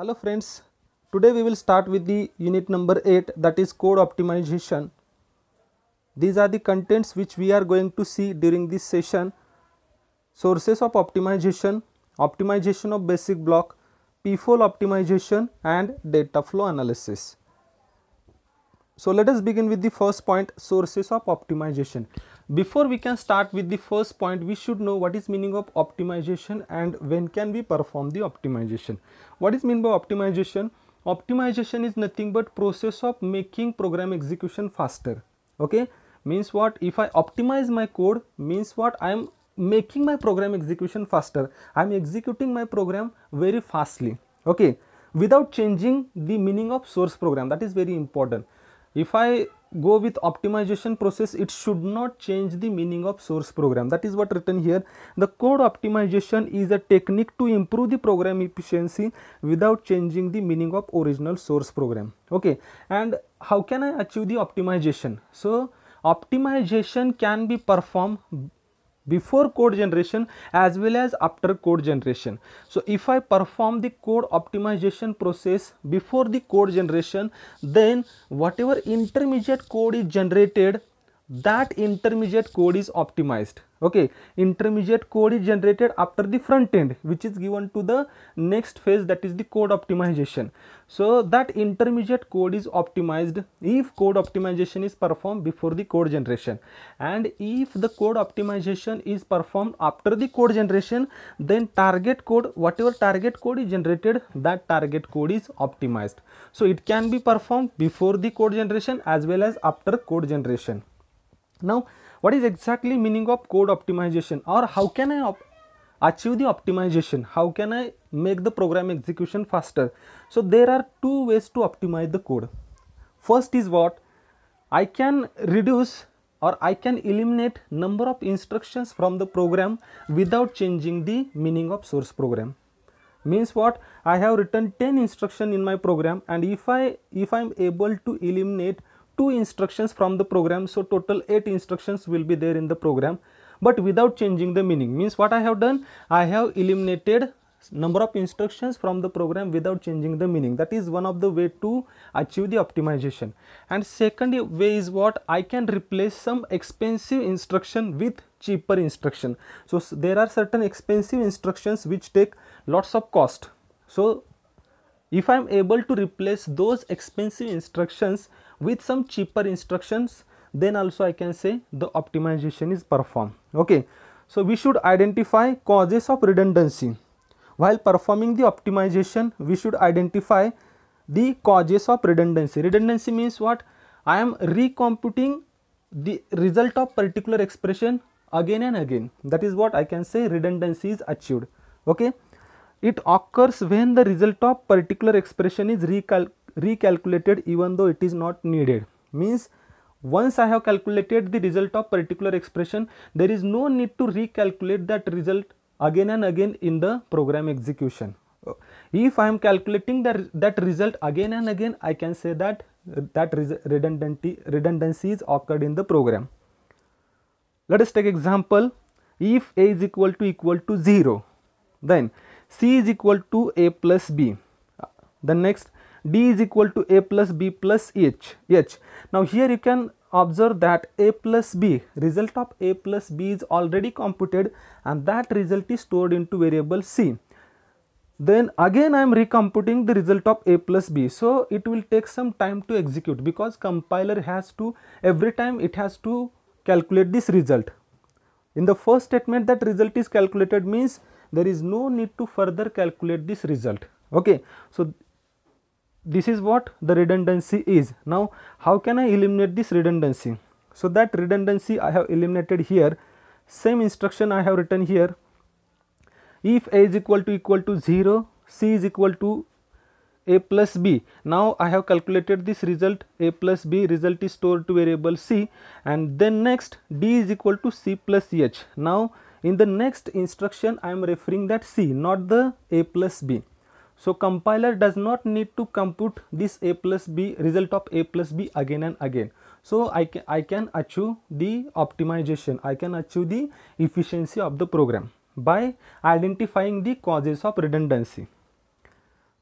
Hello friends, today we will start with the unit number 8 that is code optimization. These are the contents which we are going to see during this session. Sources of optimization, optimization of basic block, PFOL optimization and data flow analysis. So let us begin with the first point sources of optimization. Before we can start with the first point, we should know what is meaning of optimization and when can we perform the optimization. What is mean by optimization? Optimization is nothing but process of making program execution faster. Okay, means what? If I optimize my code, means what? I am making my program execution faster. I am executing my program very fastly. Okay, without changing the meaning of source program. That is very important. If I go with optimization process it should not change the meaning of source program that is what written here the code optimization is a technique to improve the program efficiency without changing the meaning of original source program okay and how can i achieve the optimization so optimization can be performed before code generation as well as after code generation. So if I perform the code optimization process before the code generation then whatever intermediate code is generated that intermediate code is optimized okay intermediate code is generated after the front end which is given to the next phase that is the code optimization so that intermediate code is optimized if code optimization is performed before the code generation and if the code optimization is performed after the code generation then target code whatever target code is generated that target code is optimized so it can be performed before the code generation as well as after code generation now what is exactly meaning of code optimization or how can I achieve the optimization how can I make the program execution faster so there are two ways to optimize the code first is what I can reduce or I can eliminate number of instructions from the program without changing the meaning of source program means what I have written 10 instruction in my program and if I if I am able to eliminate two instructions from the program so total eight instructions will be there in the program but without changing the meaning means what i have done i have eliminated number of instructions from the program without changing the meaning that is one of the way to achieve the optimization and second way is what i can replace some expensive instruction with cheaper instruction so there are certain expensive instructions which take lots of cost so if I am able to replace those expensive instructions with some cheaper instructions, then also I can say the optimization is performed. Okay. So we should identify causes of redundancy. While performing the optimization, we should identify the causes of redundancy. Redundancy means what? I am recomputing the result of particular expression again and again. That is what I can say redundancy is achieved. Okay it occurs when the result of particular expression is recal recalculated even though it is not needed means once I have calculated the result of particular expression there is no need to recalculate that result again and again in the program execution. If I am calculating that that result again and again I can say that that redundancy, redundancy is occurred in the program. Let us take example if a is equal to equal to 0 then c is equal to a plus b then next d is equal to a plus b plus h h now here you can observe that a plus b result of a plus b is already computed and that result is stored into variable c then again I am recomputing the result of a plus b. So, it will take some time to execute because compiler has to every time it has to calculate this result. In the first statement that result is calculated means there is no need to further calculate this result okay so this is what the redundancy is now how can i eliminate this redundancy so that redundancy i have eliminated here same instruction i have written here if a is equal to equal to 0 c is equal to a plus b now i have calculated this result a plus b result is stored to variable c and then next d is equal to c plus h now in the next instruction, I am referring that C, not the A plus B. So, compiler does not need to compute this A plus B result of A plus B again and again. So, I can, I can achieve the optimization, I can achieve the efficiency of the program by identifying the causes of redundancy.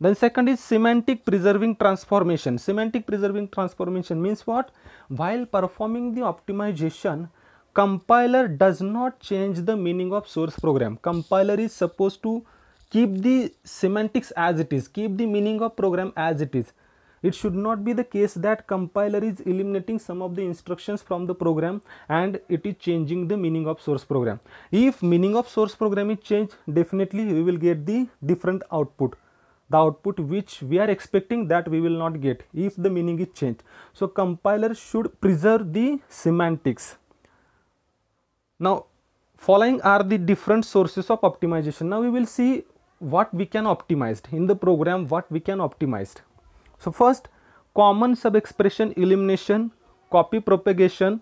Then second is semantic preserving transformation. Semantic preserving transformation means what? While performing the optimization, compiler does not change the meaning of source program compiler is supposed to keep the semantics as it is keep the meaning of program as it is it should not be the case that compiler is eliminating some of the instructions from the program and it is changing the meaning of source program if meaning of source program is changed definitely we will get the different output the output which we are expecting that we will not get if the meaning is changed so compiler should preserve the semantics now, following are the different sources of optimization. Now, we will see what we can optimize in the program, what we can optimize. So, first common sub-expression elimination, copy propagation,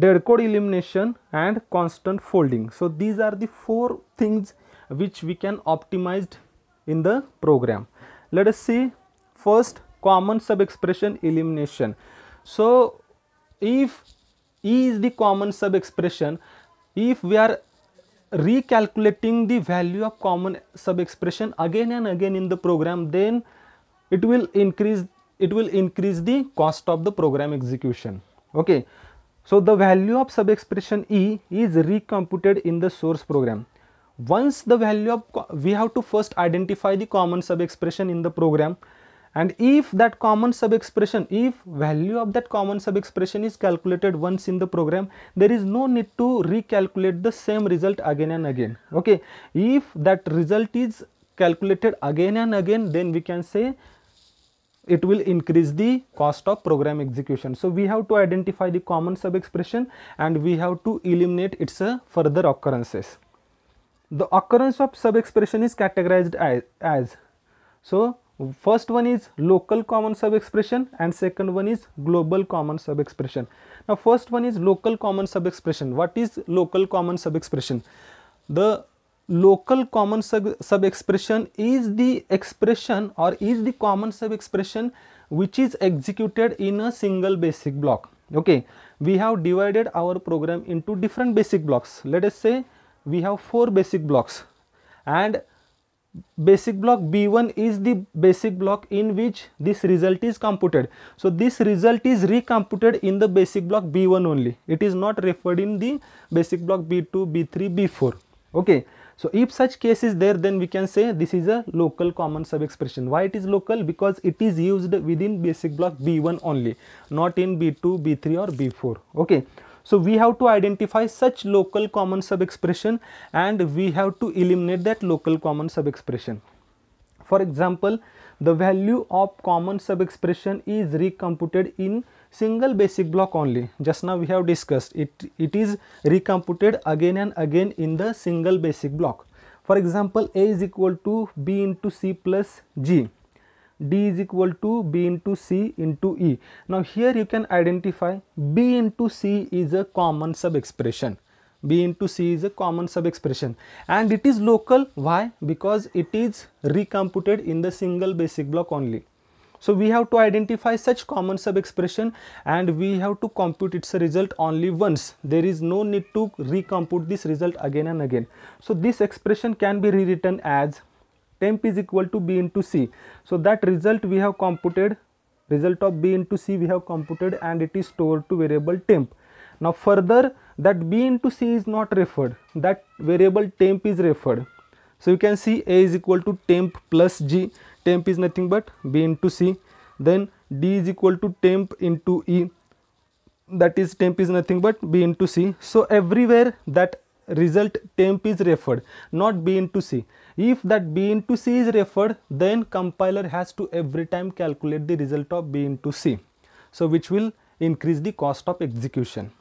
dead code elimination and constant folding. So, these are the four things which we can optimize in the program. Let us see first common sub-expression elimination. So, if E is the common sub-expression. If we are recalculating the value of common sub-expression again and again in the program, then it will increase it will increase the cost of the program execution. Okay. So, the value of sub-expression E is recomputed in the source program. Once the value of, we have to first identify the common sub-expression in the program and if that common sub expression if value of that common sub expression is calculated once in the program there is no need to recalculate the same result again and again okay if that result is calculated again and again then we can say it will increase the cost of program execution. So, we have to identify the common sub expression and we have to eliminate its uh, further occurrences. The occurrence of sub expression is categorized as, as. So, first one is local common sub expression and second one is global common sub expression now first one is local common sub expression what is local common sub expression the local common sub, sub expression is the expression or is the common sub expression which is executed in a single basic block okay we have divided our program into different basic blocks let us say we have four basic blocks and basic block B1 is the basic block in which this result is computed. So, this result is recomputed in the basic block B1 only. It is not referred in the basic block B2, B3, B4. Okay. So, if such case is there then we can say this is a local common sub expression. Why it is local? Because it is used within basic block B1 only, not in B2, B3 or B4. Okay. So we have to identify such local common sub-expression and we have to eliminate that local common sub-expression. For example, the value of common sub-expression is recomputed in single basic block only. Just now we have discussed it, it is recomputed again and again in the single basic block. For example, A is equal to B into C plus G. D is equal to B into C into E. Now here you can identify B into C is a common sub expression. B into C is a common sub expression and it is local. Why? Because it is recomputed in the single basic block only. So we have to identify such common sub expression and we have to compute its result only once. There is no need to recompute this result again and again. So this expression can be rewritten as temp is equal to B into C. So that result we have computed, result of B into C we have computed and it is stored to variable temp. Now further that B into C is not referred, that variable temp is referred. So you can see A is equal to temp plus G, temp is nothing but B into C. Then D is equal to temp into E, that is temp is nothing but B into C. So everywhere that result temp is referred, not B into C. If that B into C is referred, then compiler has to every time calculate the result of B into C. So, which will increase the cost of execution.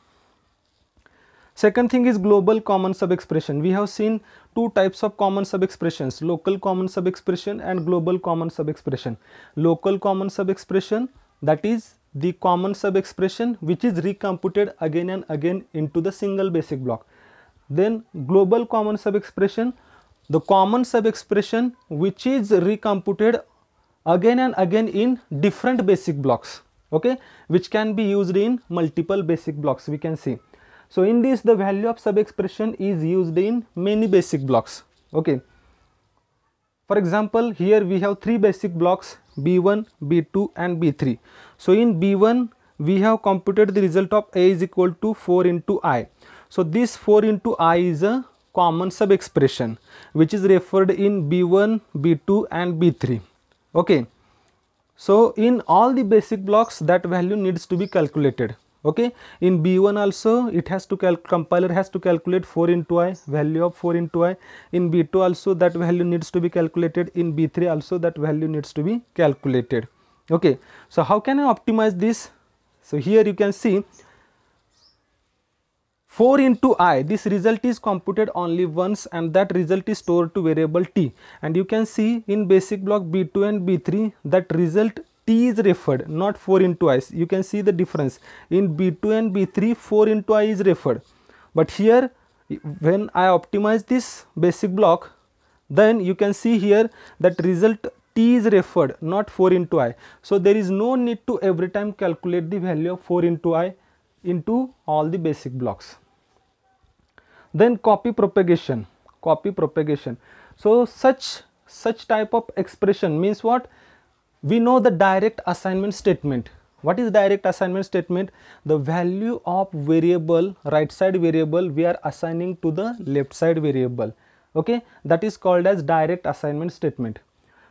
Second thing is global common sub-expression. We have seen two types of common sub-expressions, local common sub-expression and global common sub-expression. Local common sub-expression that is the common sub-expression which is recomputed again and again into the single basic block. Then global common sub-expression the common sub-expression which is recomputed again and again in different basic blocks okay which can be used in multiple basic blocks we can see so in this the value of sub-expression is used in many basic blocks okay for example here we have three basic blocks b1 b2 and b3 so in b1 we have computed the result of a is equal to 4 into i so this 4 into i is a common sub-expression which is referred in B1, B2 and B3. Okay. So, in all the basic blocks that value needs to be calculated. Okay. In B1 also it has to compiler has to calculate 4 into i value of 4 into i. In B2 also that value needs to be calculated. In B3 also that value needs to be calculated. Okay. So, how can I optimize this? So, here you can see 4 into i this result is computed only once and that result is stored to variable t and you can see in basic block b2 and b3 that result t is referred not 4 into i you can see the difference in b2 and b3 4 into i is referred but here when i optimize this basic block then you can see here that result t is referred not 4 into i so there is no need to every time calculate the value of 4 into i into all the basic blocks then copy propagation, copy propagation. So such such type of expression means what? We know the direct assignment statement. What is direct assignment statement? The value of variable, right side variable, we are assigning to the left side variable. Okay, that is called as direct assignment statement.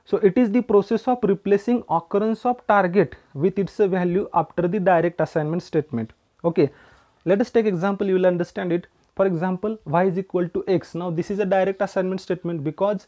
So it is the process of replacing occurrence of target with its value after the direct assignment statement. Okay, let us take example, you will understand it. For example, y is equal to x. Now this is a direct assignment statement because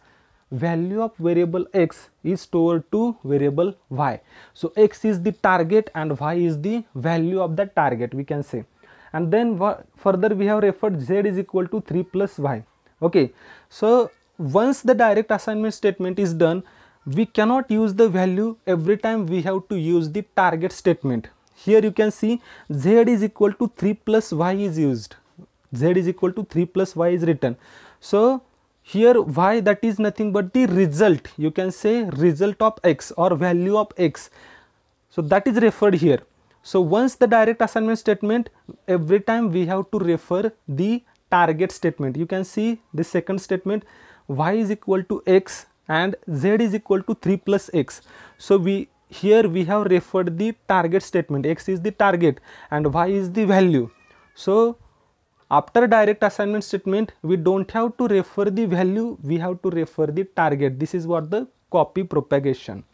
value of variable x is stored to variable y. So x is the target and y is the value of that target we can say. And then further we have referred z is equal to 3 plus y. Okay. So once the direct assignment statement is done, we cannot use the value every time we have to use the target statement. Here you can see z is equal to 3 plus y is used z is equal to 3 plus y is written. So, here y that is nothing but the result you can say result of x or value of x. So, that is referred here. So, once the direct assignment statement every time we have to refer the target statement you can see the second statement y is equal to x and z is equal to 3 plus x. So, we here we have referred the target statement x is the target and y is the value. So, after direct assignment statement, we don't have to refer the value, we have to refer the target. This is what the copy propagation.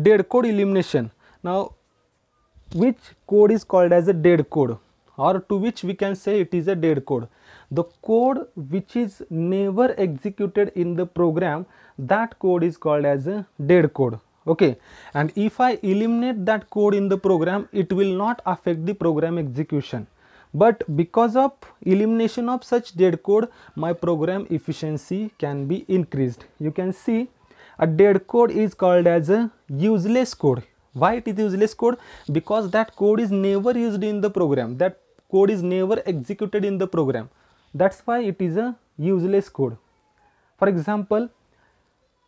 Dead code elimination. Now, which code is called as a dead code or to which we can say it is a dead code. The code which is never executed in the program, that code is called as a dead code okay and if i eliminate that code in the program it will not affect the program execution but because of elimination of such dead code my program efficiency can be increased you can see a dead code is called as a useless code why it is useless code because that code is never used in the program that code is never executed in the program that's why it is a useless code for example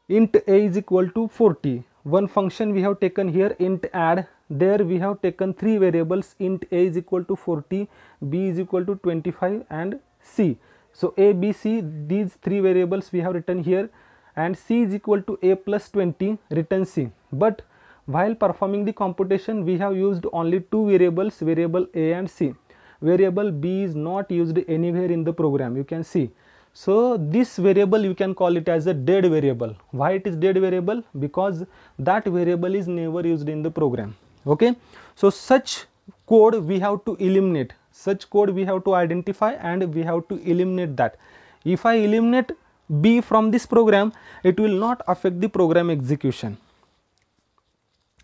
int a is equal to 40 one function we have taken here int add there we have taken three variables int a is equal to 40 b is equal to 25 and c so a b c these three variables we have written here and c is equal to a plus 20 written c but while performing the computation we have used only two variables variable a and c variable b is not used anywhere in the program you can see so this variable you can call it as a dead variable why it is dead variable because that variable is never used in the program okay so such code we have to eliminate such code we have to identify and we have to eliminate that if i eliminate b from this program it will not affect the program execution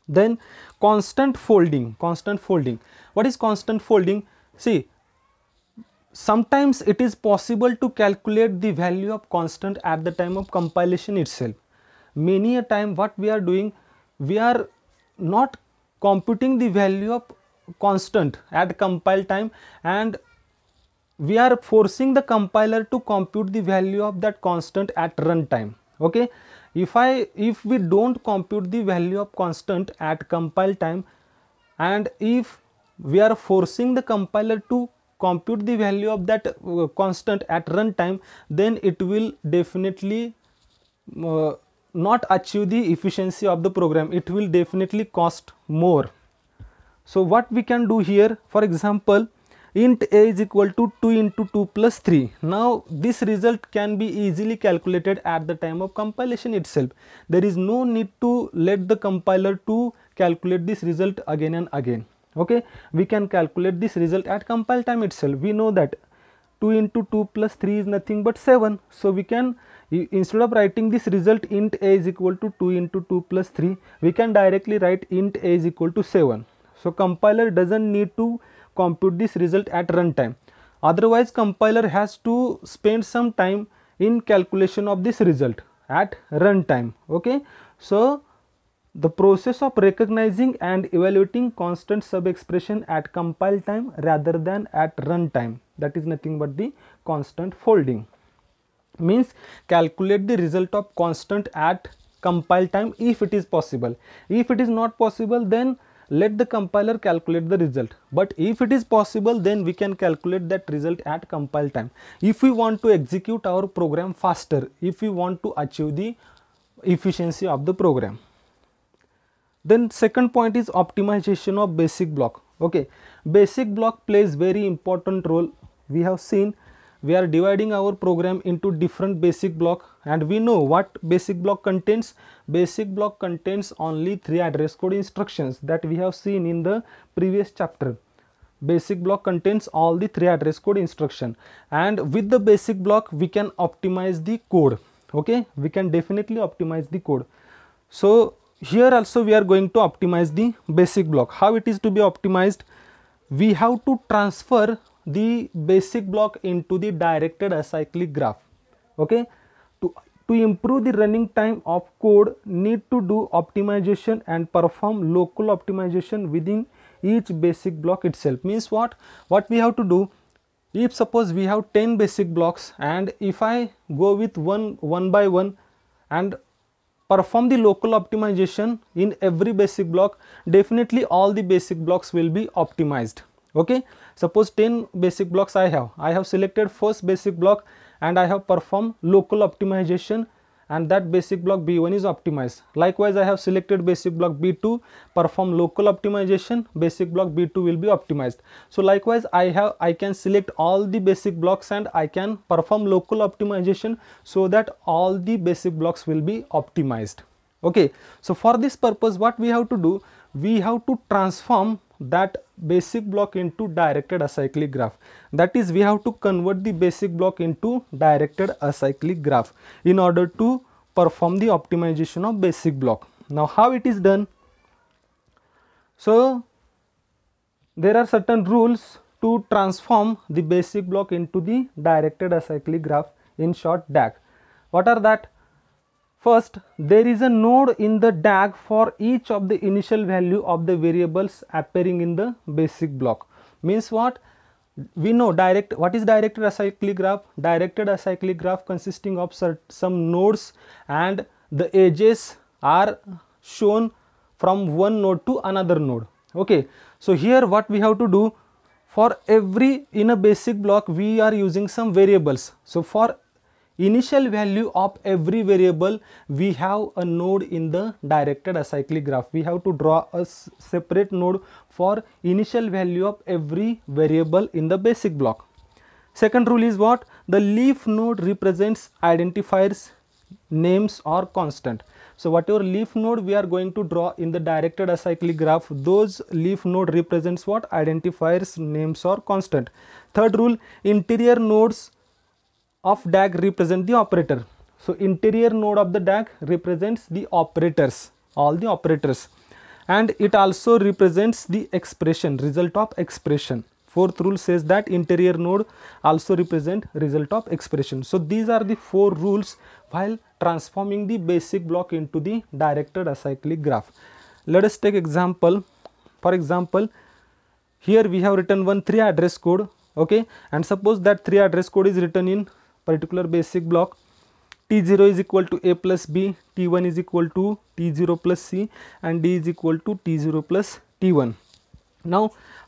then constant folding constant folding what is constant folding see sometimes it is possible to calculate the value of constant at the time of compilation itself many a time what we are doing we are not computing the value of constant at compile time and we are forcing the compiler to compute the value of that constant at runtime okay if i if we don't compute the value of constant at compile time and if we are forcing the compiler to compute the value of that uh, constant at runtime then it will definitely uh, not achieve the efficiency of the program it will definitely cost more so what we can do here for example int a is equal to 2 into 2 plus 3 now this result can be easily calculated at the time of compilation itself there is no need to let the compiler to calculate this result again and again okay we can calculate this result at compile time itself we know that 2 into 2 plus 3 is nothing but 7 so we can instead of writing this result int a is equal to 2 into 2 plus 3 we can directly write int a is equal to 7 so compiler doesn't need to compute this result at runtime otherwise compiler has to spend some time in calculation of this result at runtime okay so the process of recognizing and evaluating constant sub expression at compile time rather than at runtime that is nothing but the constant folding means calculate the result of constant at compile time if it is possible if it is not possible then let the compiler calculate the result but if it is possible then we can calculate that result at compile time if we want to execute our program faster if we want to achieve the efficiency of the program then second point is optimization of basic block okay basic block plays very important role we have seen we are dividing our program into different basic block and we know what basic block contains basic block contains only three address code instructions that we have seen in the previous chapter basic block contains all the three address code instruction and with the basic block we can optimize the code okay we can definitely optimize the code so here also we are going to optimize the basic block how it is to be optimized we have to transfer the basic block into the directed acyclic graph okay to to improve the running time of code need to do optimization and perform local optimization within each basic block itself means what what we have to do if suppose we have 10 basic blocks and if i go with one one by one and perform the local optimization in every basic block definitely all the basic blocks will be optimized okay Suppose 10 basic blocks I have. I have selected first basic block and I have performed local optimization and that basic block B1 is optimized. Likewise, I have selected basic block B2, perform local optimization, basic block B2 will be optimized. So likewise, I have I can select all the basic blocks and I can perform local optimization so that all the basic blocks will be optimized. Okay, so for this purpose, what we have to do, we have to transform that basic block into directed acyclic graph. That is we have to convert the basic block into directed acyclic graph in order to perform the optimization of basic block. Now how it is done? So there are certain rules to transform the basic block into the directed acyclic graph in short DAG. What are that? First, there is a node in the DAG for each of the initial value of the variables appearing in the basic block. Means what? We know direct what is directed acyclic graph? Directed acyclic graph consisting of some nodes and the edges are shown from one node to another node. Okay. So, here what we have to do for every in a basic block we are using some variables. So, for initial value of every variable we have a node in the directed acyclic graph we have to draw a separate node for initial value of every variable in the basic block second rule is what the leaf node represents identifiers names or constant so whatever leaf node we are going to draw in the directed acyclic graph those leaf node represents what identifiers names or constant third rule interior nodes of DAG represent the operator. So, interior node of the DAG represents the operators, all the operators and it also represents the expression, result of expression. Fourth rule says that interior node also represent result of expression. So, these are the four rules while transforming the basic block into the directed acyclic graph. Let us take example. For example, here we have written one 3 address code okay and suppose that 3 address code is written in particular basic block T0 is equal to A plus B, T1 is equal to T0 plus C and D is equal to T0 plus T1. Now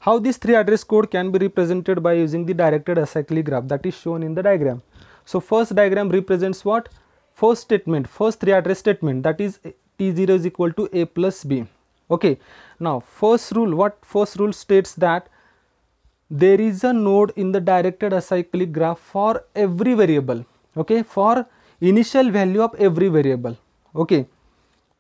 how this three address code can be represented by using the directed acyclic graph that is shown in the diagram. So first diagram represents what? First statement, first three address statement that is T0 is equal to A plus B. Okay. Now first rule, what first rule states that there is a node in the directed acyclic graph for every variable okay for initial value of every variable okay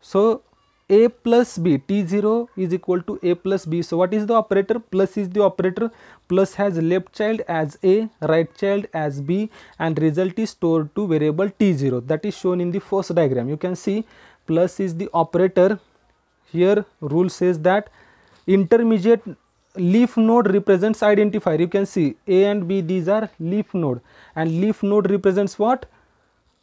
so a plus b t0 is equal to a plus b so what is the operator plus is the operator plus has left child as a right child as b and result is stored to variable t0 that is shown in the first diagram you can see plus is the operator here rule says that intermediate leaf node represents identifier you can see a and b these are leaf node and leaf node represents what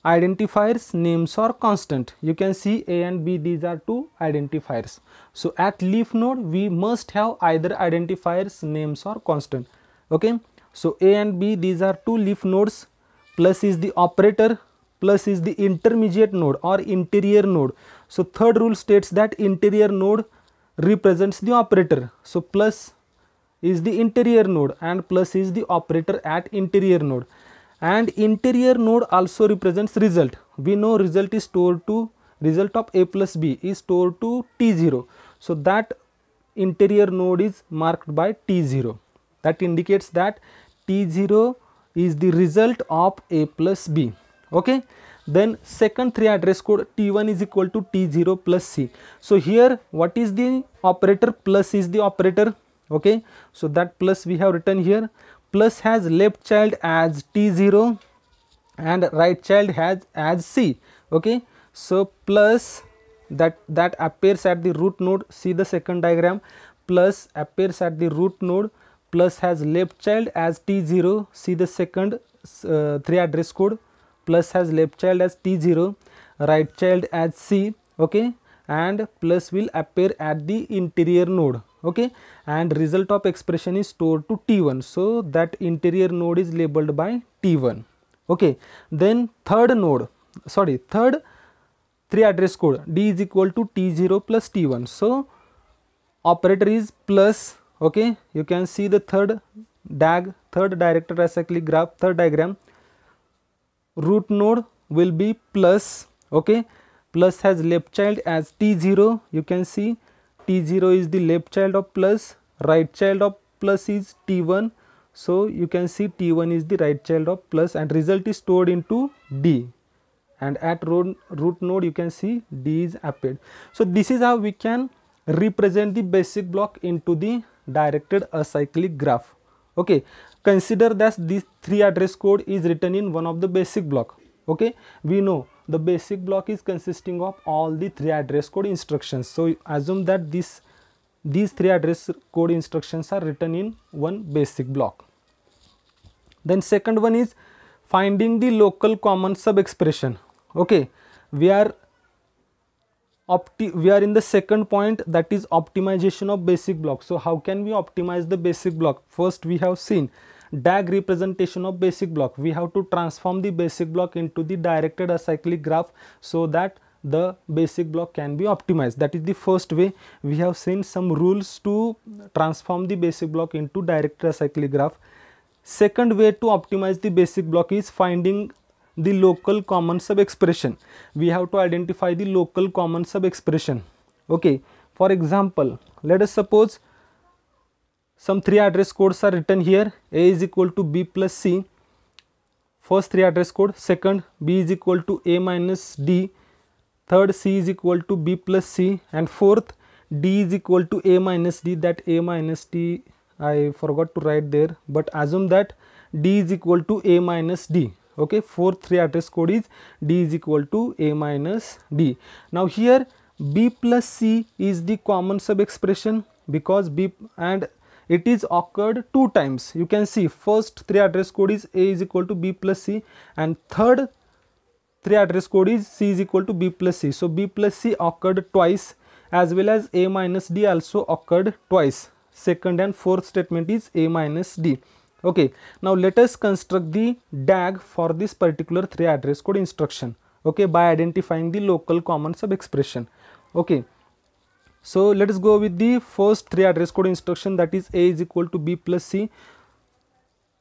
identifiers names or constant you can see a and b these are two identifiers so at leaf node we must have either identifiers names or constant okay so a and b these are two leaf nodes plus is the operator plus is the intermediate node or interior node so third rule states that interior node represents the operator so plus is the interior node and plus is the operator at interior node and interior node also represents result we know result is stored to result of a plus b is stored to t0 so that interior node is marked by t0 that indicates that t0 is the result of a plus b okay then second three address code t1 is equal to t0 plus c so here what is the operator plus is the operator okay. So, that plus we have written here plus has left child as T0 and right child has as C okay. So, plus that that appears at the root node see the second diagram plus appears at the root node plus has left child as T0 see the second uh, 3 address code plus has left child as T0 right child as C okay and plus will appear at the interior node okay and result of expression is stored to t1 so that interior node is labeled by t1 okay then third node sorry third three address code d is equal to t0 plus t1 so operator is plus okay you can see the third dag third directed acyclic graph third diagram root node will be plus okay plus has left child as t0 you can see T0 is the left child of plus, right child of plus is T1. So, you can see T1 is the right child of plus and result is stored into D and at root, root node you can see D is appeared. So, this is how we can represent the basic block into the directed acyclic graph. Okay. Consider that this 3 address code is written in one of the basic block. Okay. We know the basic block is consisting of all the three address code instructions so assume that this these three address code instructions are written in one basic block then second one is finding the local common sub expression okay we are we are in the second point that is optimization of basic block so how can we optimize the basic block first we have seen DAG representation of basic block. We have to transform the basic block into the directed acyclic graph so that the basic block can be optimized that is the first way we have seen some rules to transform the basic block into directed acyclic graph second way to optimize the basic block is finding the local common sub expression we have to identify the local common sub expression okay for example let us suppose some three address codes are written here A is equal to B plus C, first three address code, second B is equal to A minus D, third C is equal to B plus C and fourth D is equal to A minus D that A minus D I forgot to write there but assume that D is equal to A minus D okay fourth three address code is D is equal to A minus D. Now here B plus C is the common sub expression because B and it is occurred two times you can see first three address code is a is equal to b plus c and third three address code is c is equal to b plus c so b plus c occurred twice as well as a minus d also occurred twice second and fourth statement is a minus d okay now let us construct the dag for this particular three address code instruction okay by identifying the local common sub expression okay so let us go with the first three address code instruction that is A is equal to B plus C.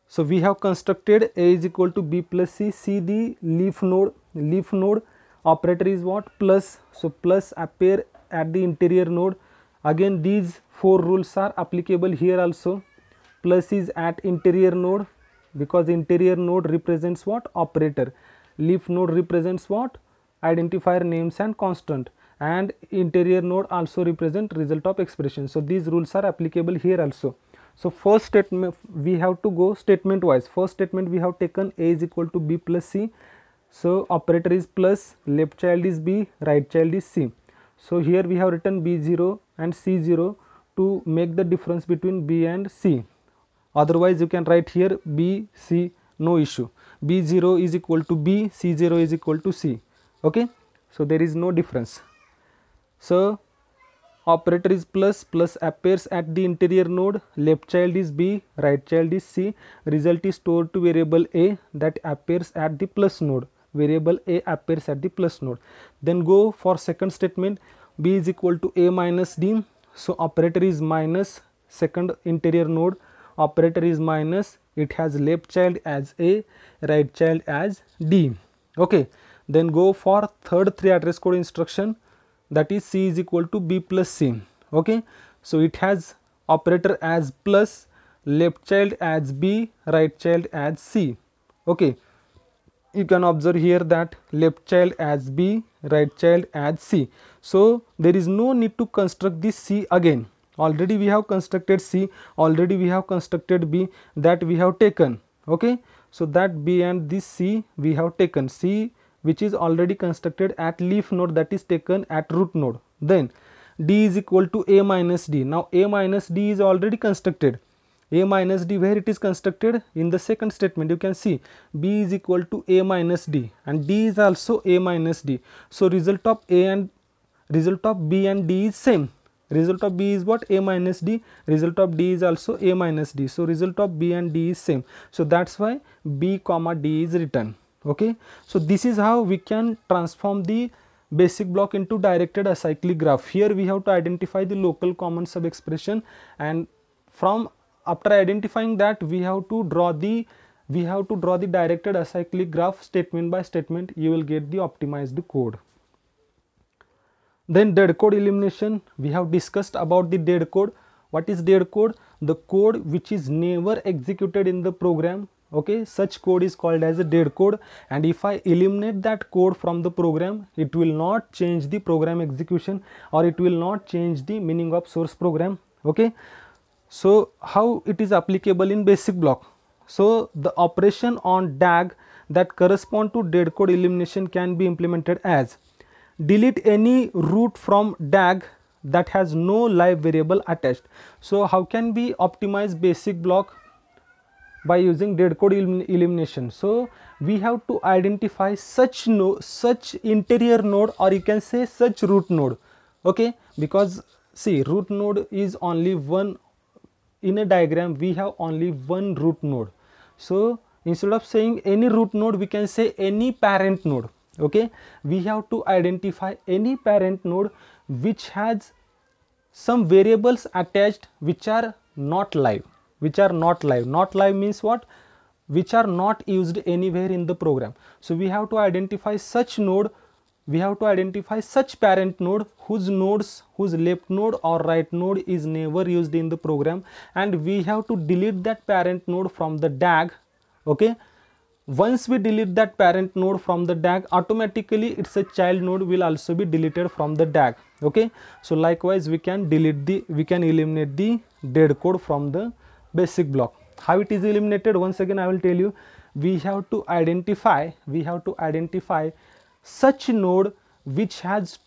So we have constructed A is equal to B plus C, See the leaf node, leaf node operator is what plus, so plus appear at the interior node. Again these four rules are applicable here also, plus is at interior node because interior node represents what operator, leaf node represents what identifier names and constant and interior node also represent result of expression. So, these rules are applicable here also. So, first statement we have to go statement wise. First statement we have taken A is equal to B plus C. So, operator is plus, left child is B, right child is C. So, here we have written B0 and C0 to make the difference between B and C. Otherwise, you can write here B, C, no issue. B0 is equal to B, C0 is equal to C. Okay. So, there is no difference. So, operator is plus, plus appears at the interior node, left child is B, right child is C, result is stored to variable A that appears at the plus node, variable A appears at the plus node. Then go for second statement, B is equal to A minus D, so operator is minus second interior node, operator is minus, it has left child as A, right child as D. Okay. Then go for third three address code instruction that is C is equal to B plus C. Okay. So, it has operator as plus, left child as B, right child as C. Okay. You can observe here that left child as B, right child as C. So, there is no need to construct this C again. Already we have constructed C, already we have constructed B that we have taken. Okay. So, that B and this C we have taken. C which is already constructed at leaf node that is taken at root node. Then d is equal to a minus d. Now a minus d is already constructed. a minus d where it is constructed in the second statement you can see b is equal to a minus d and d is also a minus d. So result of a and result of b and d is same. Result of b is what a minus d result of d is also a minus d. So result of b and d is same. So that's why b comma d is written okay. So, this is how we can transform the basic block into directed acyclic graph. Here we have to identify the local common sub expression and from after identifying that we have to draw the we have to draw the directed acyclic graph statement by statement you will get the optimized code. Then dead code elimination we have discussed about the dead code. What is dead code? The code which is never executed in the program okay such code is called as a dead code and if i eliminate that code from the program it will not change the program execution or it will not change the meaning of source program okay so how it is applicable in basic block so the operation on dag that correspond to dead code elimination can be implemented as delete any root from dag that has no live variable attached so how can we optimize basic block by using dead code elim elimination so we have to identify such no such interior node or you can say such root node okay because see root node is only one in a diagram we have only one root node so instead of saying any root node we can say any parent node okay we have to identify any parent node which has some variables attached which are not live which are not live not live means what which are not used anywhere in the program so we have to identify such node we have to identify such parent node whose nodes whose left node or right node is never used in the program and we have to delete that parent node from the DAG okay once we delete that parent node from the DAG automatically its a child node will also be deleted from the DAG okay so likewise we can delete the we can eliminate the dead code from the basic block. How it is eliminated? Once again, I will tell you, we have to identify, we have to identify such node which has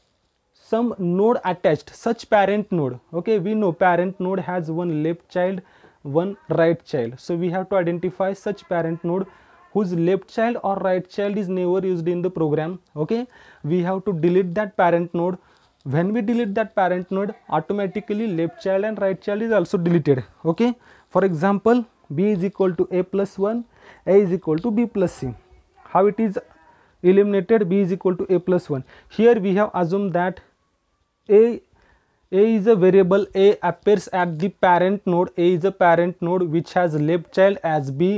some node attached, such parent node. Okay, we know parent node has one left child, one right child. So we have to identify such parent node whose left child or right child is never used in the program. Okay, we have to delete that parent node when we delete that parent node automatically left child and right child is also deleted okay for example, b is equal to a plus 1, a is equal to b plus c. How it is eliminated? b is equal to a plus 1. Here we have assumed that a a is a variable a appears at the parent node a is a parent node which has left child as b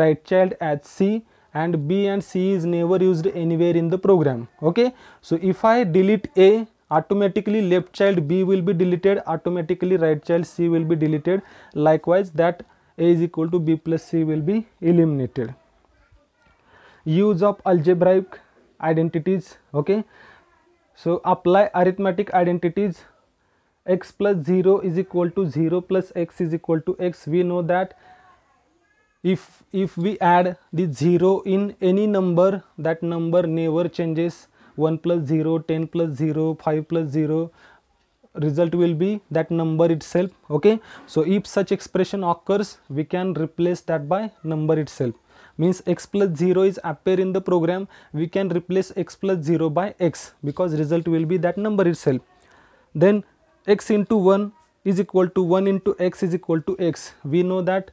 right child as c and b and c is never used anywhere in the program okay so if i delete a automatically left child b will be deleted automatically right child c will be deleted likewise that a is equal to b plus c will be eliminated use of algebraic identities okay so apply arithmetic identities x plus 0 is equal to 0 plus x is equal to x we know that if if we add the 0 in any number that number never changes 1 plus 0, 10 plus 0, 5 plus 0 result will be that number itself okay so if such expression occurs we can replace that by number itself means x plus 0 is appear in the program we can replace x plus 0 by x because result will be that number itself then x into 1 is equal to 1 into x is equal to x we know that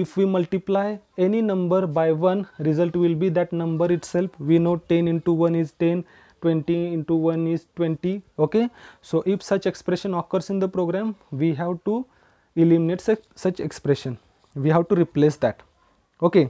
if we multiply any number by 1 result will be that number itself we know 10 into 1 is 10 20 into 1 is 20 okay so if such expression occurs in the program we have to eliminate such, such expression we have to replace that okay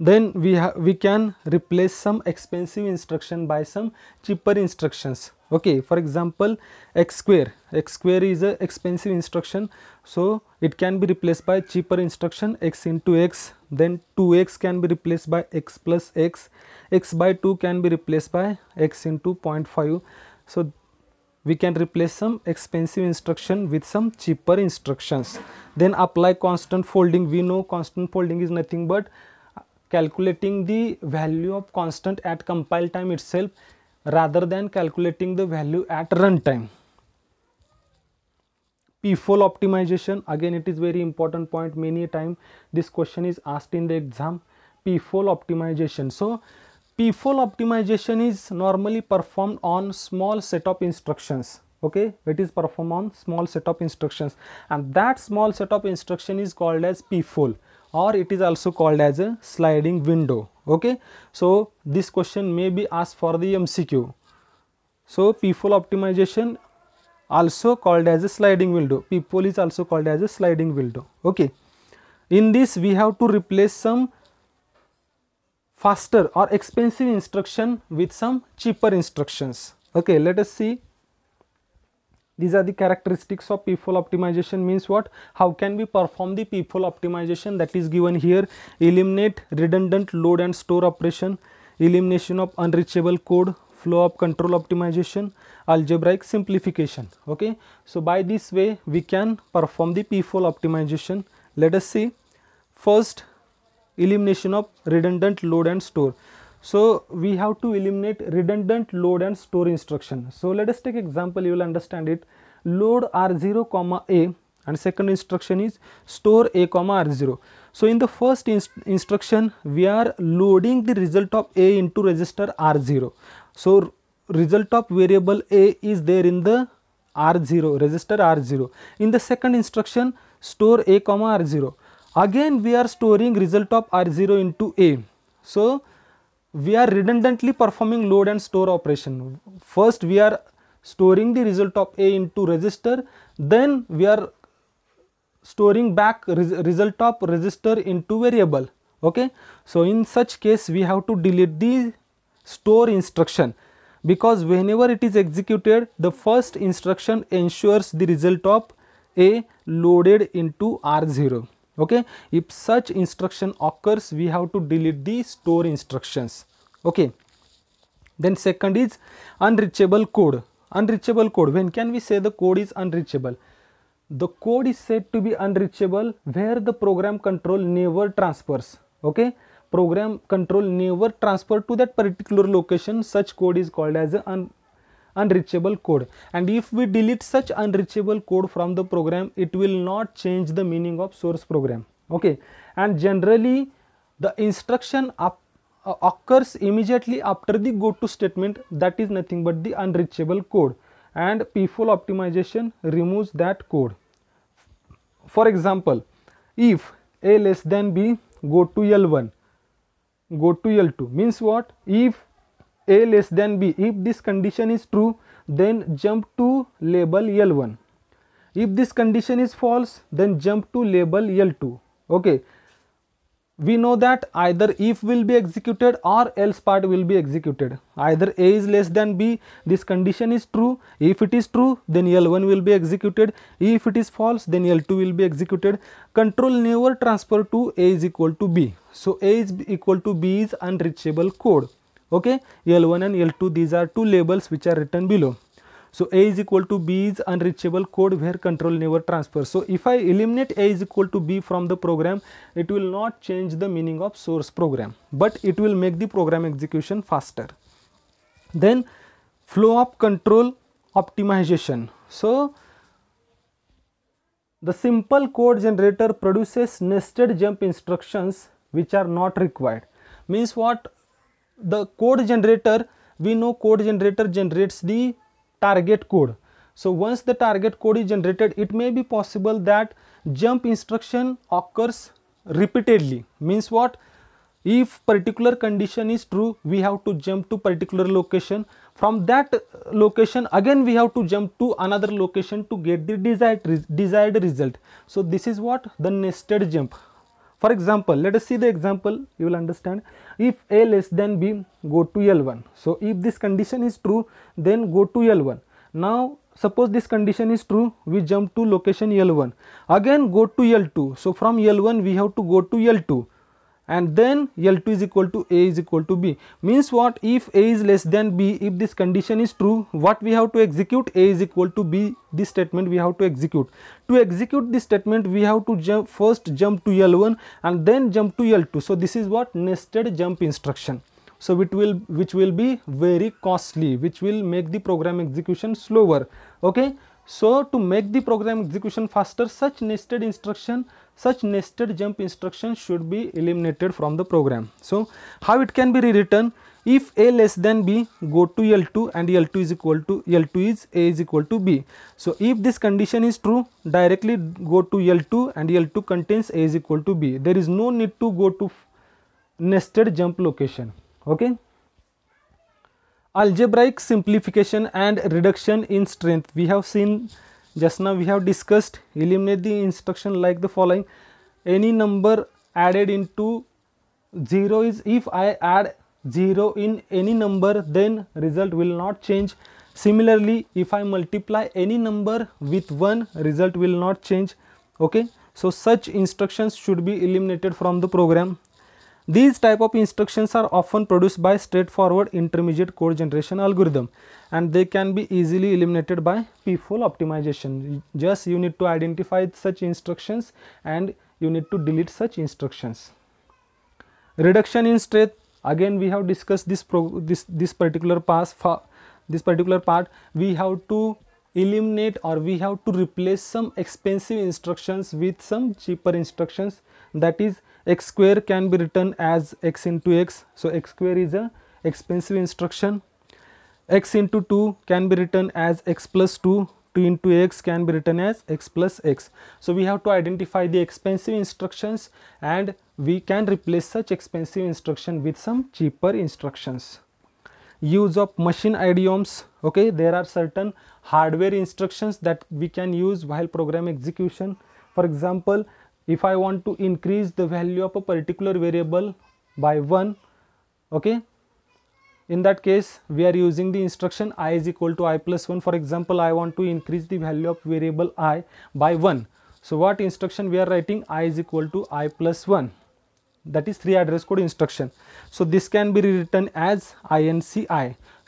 then we we can replace some expensive instruction by some cheaper instructions okay for example x square x square is a expensive instruction so it can be replaced by cheaper instruction x into x then 2x can be replaced by x plus x x by 2 can be replaced by x into 0.5 so we can replace some expensive instruction with some cheaper instructions then apply constant folding we know constant folding is nothing but calculating the value of constant at compile time itself rather than calculating the value at runtime. PFOL optimization again it is very important point many time this question is asked in the exam PFOL optimization. So, PFOL optimization is normally performed on small set of instructions okay it is performed on small set of instructions and that small set of instruction is called as PFOL or it is also called as a sliding window okay so this question may be asked for the mcq so people optimization also called as a sliding window people is also called as a sliding window okay in this we have to replace some faster or expensive instruction with some cheaper instructions okay let us see these are the characteristics of PFOL optimization means what how can we perform the PFOL optimization that is given here eliminate redundant load and store operation elimination of unreachable code flow of control optimization algebraic simplification okay so by this way we can perform the PFOL optimization let us see first elimination of redundant load and store so, we have to eliminate redundant load and store instruction. So, let us take example you will understand it load R0 comma A and second instruction is store A comma R0. So, in the first inst instruction we are loading the result of A into register R0. So, result of variable A is there in the R0 register R0. In the second instruction store A comma R0. Again we are storing result of R0 into A. So, we are redundantly performing load and store operation. First we are storing the result of A into register, then we are storing back res result of register into variable. Okay. So, in such case we have to delete the store instruction because whenever it is executed the first instruction ensures the result of A loaded into R0 okay if such instruction occurs we have to delete the store instructions okay then second is unreachable code unreachable code when can we say the code is unreachable the code is said to be unreachable where the program control never transfers okay program control never transfer to that particular location such code is called as an unreachable code and if we delete such unreachable code from the program it will not change the meaning of source program okay and generally the instruction up, uh, occurs immediately after the goto statement that is nothing but the unreachable code and pful optimization removes that code for example if a less than b go to l1 go to l2 means what if a less than b if this condition is true then jump to label l1 if this condition is false then jump to label l2 okay we know that either if will be executed or else part will be executed either a is less than b this condition is true if it is true then l1 will be executed if it is false then l2 will be executed control never transfer to a is equal to b so a is equal to b is unreachable code okay L1 and L2 these are two labels which are written below. So, A is equal to B is unreachable code where control never transfers. So, if I eliminate A is equal to B from the program, it will not change the meaning of source program, but it will make the program execution faster. Then flow of control optimization. So, the simple code generator produces nested jump instructions which are not required. Means what the code generator, we know code generator generates the target code. So once the target code is generated, it may be possible that jump instruction occurs repeatedly. Means what? If particular condition is true, we have to jump to particular location. From that location, again we have to jump to another location to get the desired, desired result. So this is what? The nested jump. For example, let us see the example, you will understand. If A less than B, go to L1. So, if this condition is true, then go to L1. Now, suppose this condition is true, we jump to location L1. Again, go to L2. So, from L1, we have to go to L2 and then L2 is equal to A is equal to B. Means what if A is less than B, if this condition is true, what we have to execute A is equal to B, this statement we have to execute. To execute this statement we have to jump first jump to L1 and then jump to L2. So, this is what nested jump instruction. So, it will which will be very costly, which will make the program execution slower. Okay. So, to make the program execution faster, such nested instruction such nested jump instruction should be eliminated from the program. So, how it can be rewritten? If A less than B, go to L2 and L2 is equal to L2 is A is equal to B. So, if this condition is true, directly go to L2 and L2 contains A is equal to B. There is no need to go to nested jump location. Okay. Algebraic simplification and reduction in strength. We have seen just now we have discussed eliminate the instruction like the following any number added into 0 is if I add 0 in any number then result will not change. Similarly, if I multiply any number with 1 result will not change. Okay. So, such instructions should be eliminated from the program. These type of instructions are often produced by straightforward intermediate code generation algorithm and they can be easily eliminated by PFOL optimization. Just you need to identify such instructions and you need to delete such instructions. Reduction in stress again we have discussed this this this particular pass this particular part we have to eliminate or we have to replace some expensive instructions with some cheaper instructions that is x square can be written as x into x. So, x square is a expensive instruction. x into 2 can be written as x plus 2, 2 into x can be written as x plus x. So, we have to identify the expensive instructions and we can replace such expensive instruction with some cheaper instructions. Use of machine idioms, okay, there are certain hardware instructions that we can use while program execution. For example, if I want to increase the value of a particular variable by 1 okay in that case we are using the instruction i is equal to i plus 1 for example i want to increase the value of variable i by 1 so what instruction we are writing i is equal to i plus 1 that is 3 address code instruction so this can be written as inci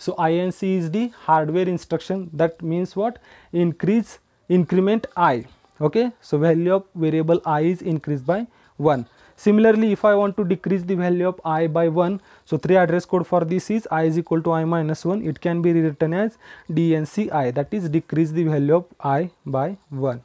so inc is the hardware instruction that means what increase increment i okay so value of variable i is increased by 1 similarly if i want to decrease the value of i by 1 so 3 address code for this is i is equal to i minus 1 it can be rewritten as dnci that is decrease the value of i by 1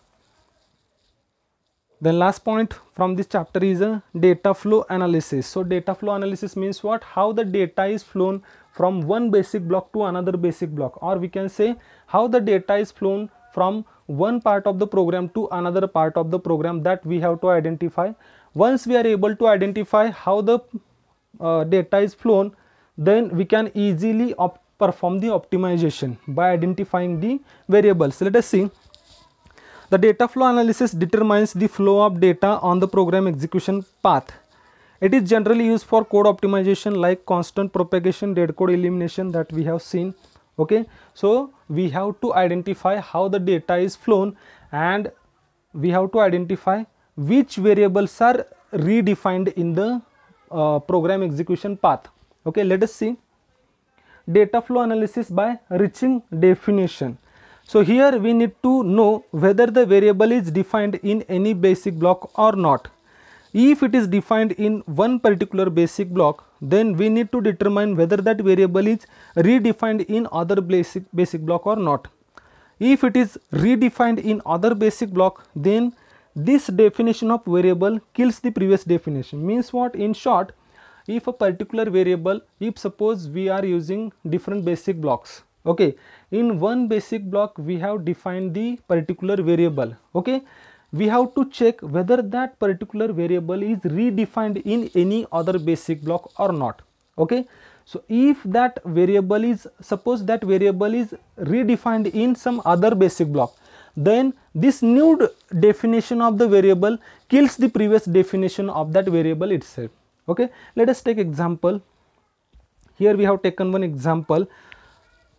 then last point from this chapter is a uh, data flow analysis so data flow analysis means what how the data is flown from one basic block to another basic block or we can say how the data is flown from one part of the program to another part of the program that we have to identify. Once we are able to identify how the uh, data is flown, then we can easily perform the optimization by identifying the variables. Let us see. The data flow analysis determines the flow of data on the program execution path. It is generally used for code optimization like constant propagation, dead code elimination that we have seen okay so we have to identify how the data is flown and we have to identify which variables are redefined in the uh, program execution path okay let us see data flow analysis by reaching definition so here we need to know whether the variable is defined in any basic block or not if it is defined in one particular basic block, then we need to determine whether that variable is redefined in other basic, basic block or not. If it is redefined in other basic block, then this definition of variable kills the previous definition. Means what? In short, if a particular variable, if suppose we are using different basic blocks, okay, in one basic block we have defined the particular variable, okay, we have to check whether that particular variable is redefined in any other basic block or not okay so if that variable is suppose that variable is redefined in some other basic block then this new definition of the variable kills the previous definition of that variable itself okay let us take example here we have taken one example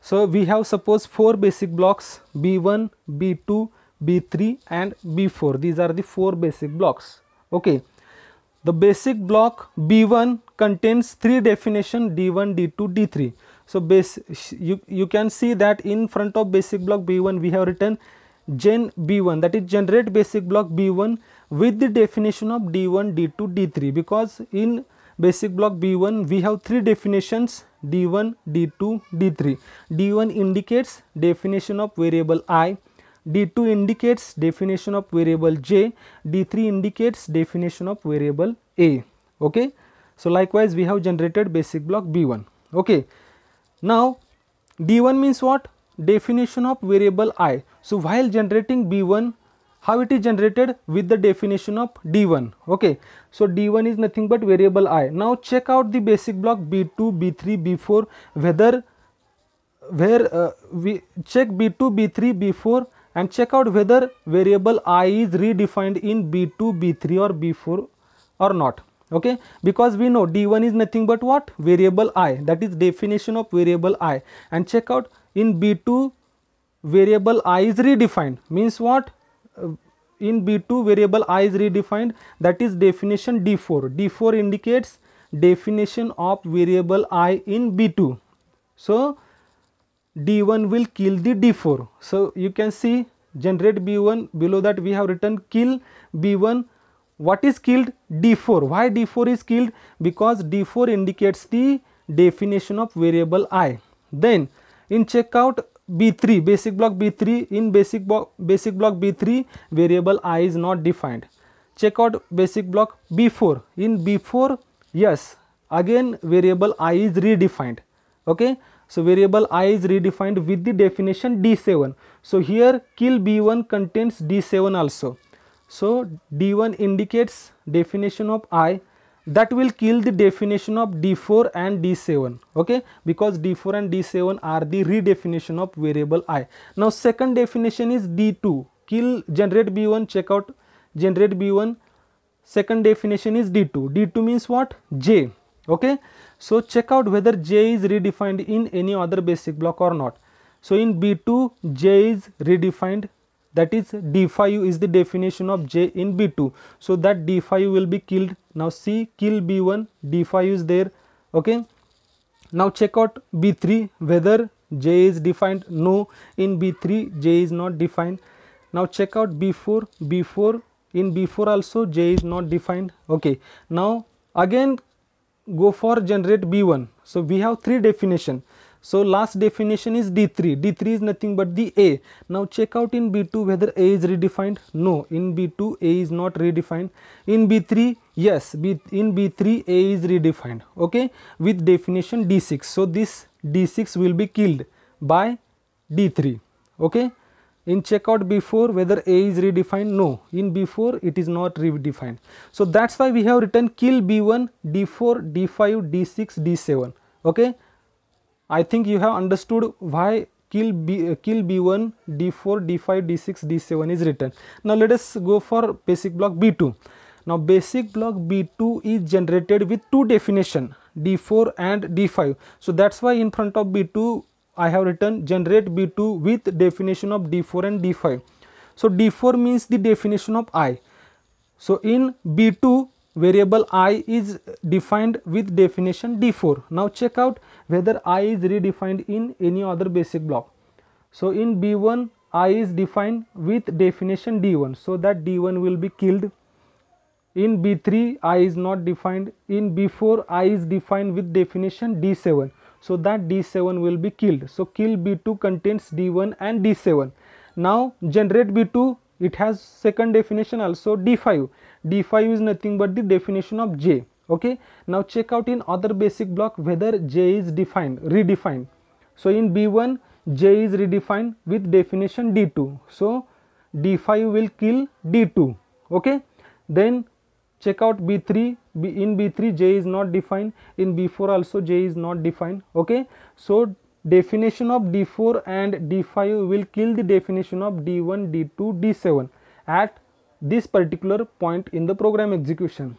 so we have suppose four basic blocks b1 b2 B3 and B4. These are the four basic blocks. Okay. The basic block B1 contains three definition D1, D2, D3. So, base, you, you can see that in front of basic block B1 we have written gen B1 that is generate basic block B1 with the definition of D1, D2, D3 because in basic block B1 we have three definitions D1, D2, D3. D1 indicates definition of variable i D2 indicates definition of variable J, D3 indicates definition of variable A. Okay. So, likewise we have generated basic block B1. Okay. Now, D1 means what? Definition of variable I. So, while generating B1 how it is generated with the definition of d1 okay so d1 is nothing but variable i now check out the basic block b2 b3 b4 whether where uh, we check b2 b3 b4 and check out whether variable i is redefined in b2 b3 or b4 or not okay because we know d1 is nothing but what variable i that is definition of variable i and check out in b2 variable i is redefined means what uh, in b2 variable i is redefined that is definition d4 d4 indicates definition of variable i in b2 so d1 will kill the d4. So, you can see generate b1 below that we have written kill b1 what is killed d4 why d4 is killed because d4 indicates the definition of variable i then in checkout b3 basic block b3 in basic block basic block b3 variable i is not defined checkout basic block b4 in b4 yes again variable i is redefined okay so variable i is redefined with the definition d7. So here kill b1 contains d7 also. So d1 indicates definition of i that will kill the definition of d4 and d7 okay because d4 and d7 are the redefinition of variable i. Now second definition is d2 kill generate b1 check out generate b1 second definition is d2 d2 means what j okay so, check out whether J is redefined in any other basic block or not. So, in B2 J is redefined that is D5 is the definition of J in B2. So, that D5 will be killed. Now, C kill B1 D5 is there ok. Now, check out B3 whether J is defined no in B3 J is not defined. Now, check out B4 B4 in B4 also J is not defined ok. Now, again go for generate B1. So, we have three definition. So, last definition is D3, D3 is nothing but the A. Now, check out in B2 whether A is redefined. No, in B2 A is not redefined. In B3, yes, B, in B3 A is redefined, okay, with definition D6. So, this D6 will be killed by D3, okay in checkout before whether a is redefined no in before it is not redefined so that's why we have written kill b1 d4 d5 d6 d7 okay i think you have understood why kill b uh, kill b1 d4 d5 d6 d7 is written now let us go for basic block b2 now basic block b2 is generated with two definition d4 and d5 so that's why in front of b2 I have written generate B2 with definition of D4 and D5. So, D4 means the definition of I. So, in B2 variable i is defined with definition d4 now check out whether i is redefined in any other basic block so in b1 i is defined with definition d1 so that d1 will be killed in b3 i is not defined in b4 i is defined with definition d7 so that d7 will be killed so kill b2 contains d1 and d7 now generate b2 it has second definition also d5 d5 is nothing but the definition of j okay now check out in other basic block whether j is defined redefined so in b1 j is redefined with definition d2 so d5 will kill d2 okay then check out b3 B in B3 J is not defined, in B4 also J is not defined. Okay. So, definition of D4 and D5 will kill the definition of D1, D2, D7 at this particular point in the program execution.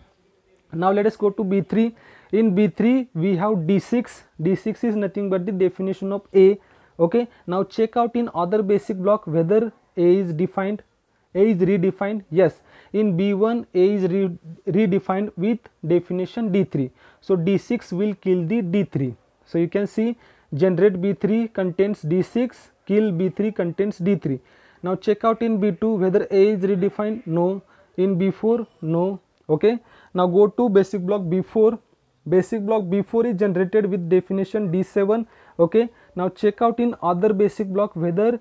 Now, let us go to B3. In B3, we have D6. D6 is nothing but the definition of A. Okay. Now, check out in other basic block whether A is defined, A is redefined. Yes. In B1, A is re redefined with definition D3. So, D6 will kill the D3. So, you can see generate B3 contains D6, kill B3 contains D3. Now, check out in B2 whether A is redefined, no, in B4, no, okay. Now, go to basic block B4, basic block B4 is generated with definition D7, okay. Now, check out in other basic block whether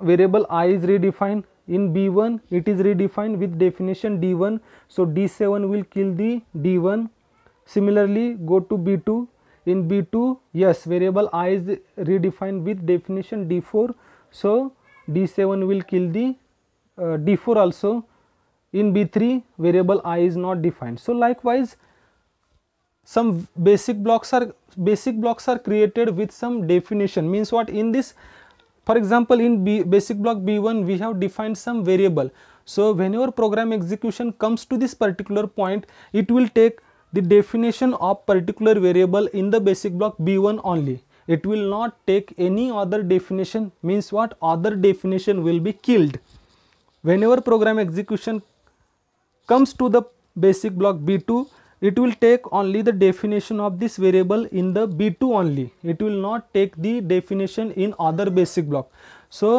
variable i is redefined in B1 it is redefined with definition D1. So, D7 will kill the D1. Similarly, go to B2. In B2, yes, variable i is redefined with definition D4. So, D7 will kill the uh, D4 also. In B3, variable i is not defined. So, likewise, some basic blocks are basic blocks are created with some definition means what in this for example, in B basic block B1, we have defined some variable. So, whenever program execution comes to this particular point, it will take the definition of particular variable in the basic block B1 only. It will not take any other definition means what other definition will be killed. Whenever program execution comes to the basic block B2, it will take only the definition of this variable in the b2 only it will not take the definition in other basic block so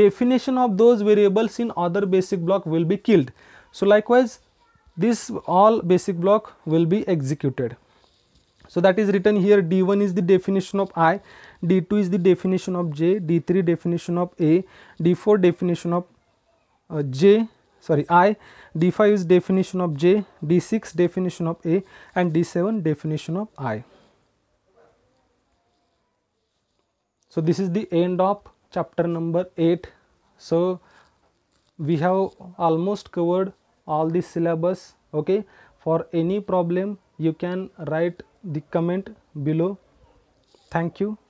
definition of those variables in other basic block will be killed so likewise this all basic block will be executed so that is written here d1 is the definition of i d2 is the definition of j d3 definition of a d4 definition of uh, j sorry i d5 is definition of j d6 definition of a and d7 definition of i so this is the end of chapter number 8 so we have almost covered all the syllabus okay for any problem you can write the comment below thank you